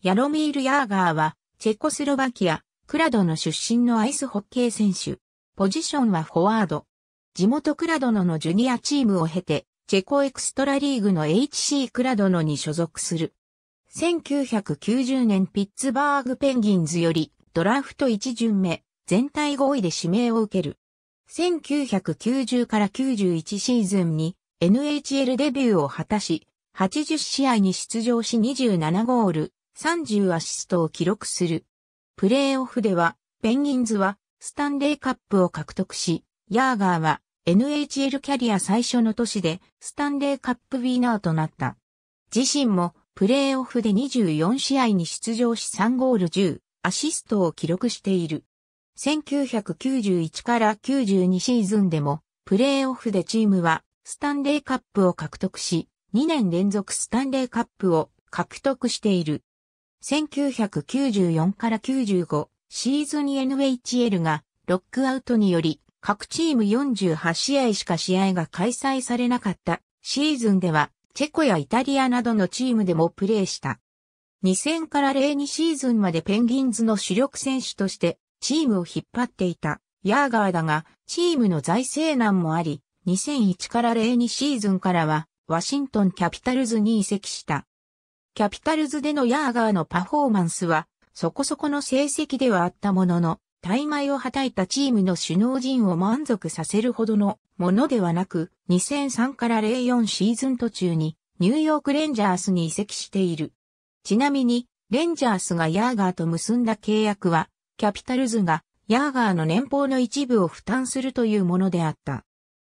ヤロミール・ヤーガーは、チェコスロバキア、クラドの出身のアイスホッケー選手。ポジションはフォワード。地元クラドノのジュニアチームを経て、チェコエクストラリーグの HC クラドノに所属する。1990年ピッツバーグペンギンズよりドラフト1巡目、全体合意で指名を受ける。1990から91シーズンに NHL デビューを果たし、80試合に出場し27ゴール、30アシストを記録する。プレーオフでは、ペンギンズはスタンレーカップを獲得し、ヤーガーは NHL キャリア最初の年でスタンレーカップウィナーとなった。自身もプレーオフで24試合に出場し3ゴール10アシストを記録している。1991から92シーズンでもプレーオフでチームはスタンレーカップを獲得し、2年連続スタンレーカップを獲得している。1994から95シーズンに NHL がロックアウトにより各チーム48試合しか試合が開催されなかったシーズンではチェコやイタリアなどのチームでもプレーした。2000から02シーズンまでペンギンズの主力選手としてチームを引っ張っていたヤーガーだがチームの財政難もあり2001から02シーズンからはワシントンキャピタルズに移籍した。キャピタルズでのヤーガーのパフォーマンスは、そこそこの成績ではあったものの、大枚をはたいたチームの首脳陣を満足させるほどのものではなく、2003から04シーズン途中にニューヨークレンジャースに移籍している。ちなみに、レンジャースがヤーガーと結んだ契約は、キャピタルズがヤーガーの年俸の一部を負担するというものであった。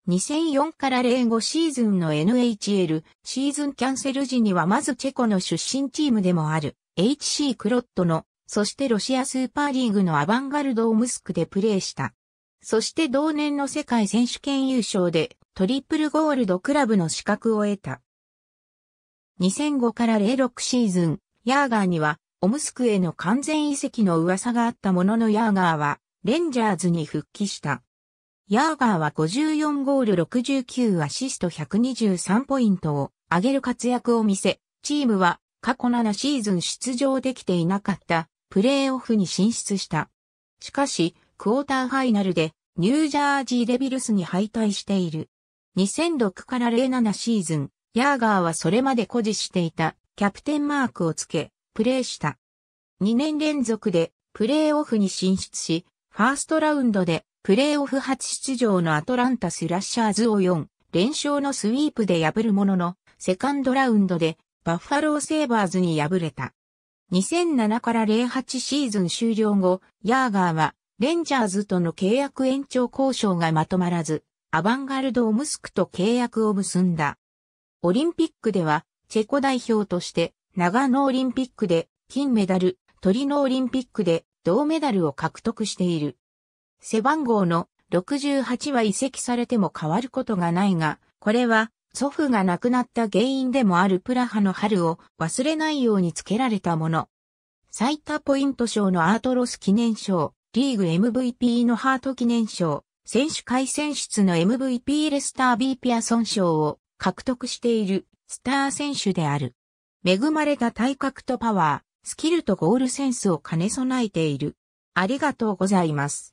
2004から05シーズンの NHL シーズンキャンセル時にはまずチェコの出身チームでもある HC クロットの、そしてロシアスーパーリーグのアバンガルドオムスクでプレーした。そして同年の世界選手権優勝でトリプルゴールドクラブの資格を得た。2005から06シーズン、ヤーガーにはオムスクへの完全移籍の噂があったもののヤーガーはレンジャーズに復帰した。ヤーガーは54ゴール69アシスト123ポイントを上げる活躍を見せ、チームは過去7シーズン出場できていなかったプレーオフに進出した。しかし、クォーターファイナルでニュージャージーデビルスに敗退している。2006から07シーズン、ヤーガーはそれまで誇示していたキャプテンマークをつけ、プレーした。2年連続でプレーオフに進出し、ファーストラウンドでプレーオフ初出場のアトランタスラッシャーズを4連勝のスイープで破るものの、セカンドラウンドでバッファローセーバーズに敗れた。2007から08シーズン終了後、ヤーガーはレンジャーズとの契約延長交渉がまとまらず、アバンガルド・オムスクと契約を結んだ。オリンピックでは、チェコ代表として、長野オリンピックで金メダル、トリノオリンピックで銅メダルを獲得している。背番号の68は移籍されても変わることがないが、これは祖父が亡くなった原因でもあるプラハの春を忘れないように付けられたもの。最多ポイント賞のアートロス記念賞、リーグ MVP のハート記念賞、選手会選出の MVP レスター・ビー・ピアソン賞を獲得しているスター選手である。恵まれた体格とパワー、スキルとゴールセンスを兼ね備えている。ありがとうございます。